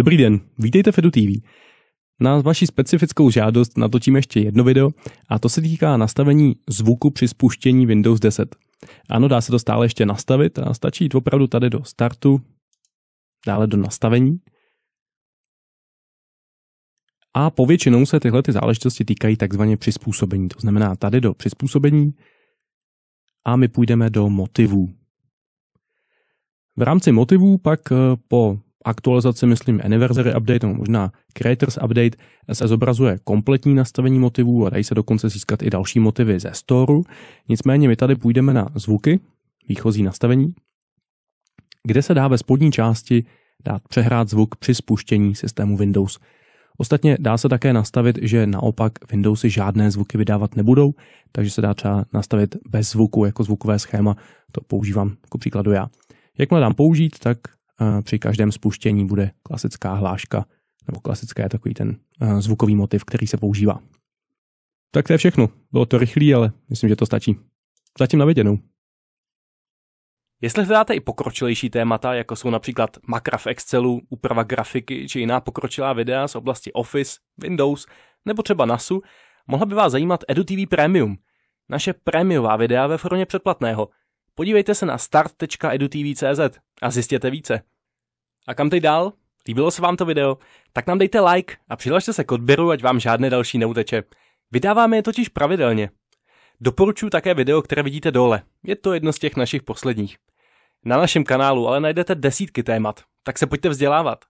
Dobrý den, vítejte Fedu TV. Na vaši specifickou žádost natočím ještě jedno video a to se týká nastavení zvuku při spuštění Windows 10. Ano, dá se to stále ještě nastavit a stačí jít opravdu tady do startu, dále do nastavení. A povětšinou se tyhle ty záležitosti týkají takzvaně přizpůsobení. To znamená tady do přizpůsobení a my půjdeme do motivů. V rámci motivů pak eh, po aktualizaci, myslím Anniversary Update nebo možná Creators Update, se zobrazuje kompletní nastavení motivů a dají se dokonce získat i další motivy ze storu. Nicméně my tady půjdeme na zvuky, výchozí nastavení, kde se dá ve spodní části dát přehrát zvuk při spuštění systému Windows. Ostatně dá se také nastavit, že naopak Windowsy žádné zvuky vydávat nebudou, takže se dá třeba nastavit bez zvuku jako zvukové schéma, to používám jako příkladu já. Jakmile dám použít, tak Eh, při každém spuštění bude klasická hláška, nebo klasické takový ten eh, zvukový motiv, který se používá. Tak to je všechno. Bylo to rychlý, ale myslím, že to stačí. Zatím na viděnou. Jestli hledáte i pokročilejší témata, jako jsou například makra v Excelu, úprava grafiky či jiná pokročilá videa z oblasti Office, Windows nebo třeba NASu, mohla by vás zajímat EduTV Premium, naše prémiová videa ve formě předplatného – podívejte se na start.edutv.cz a zjistěte více. A kam teď dál? Líbilo se vám to video? Tak nám dejte like a přihlašte se k odběru, ať vám žádné další neuteče. Vydáváme je totiž pravidelně. Doporučuji také video, které vidíte dole. Je to jedno z těch našich posledních. Na našem kanálu ale najdete desítky témat, tak se pojďte vzdělávat.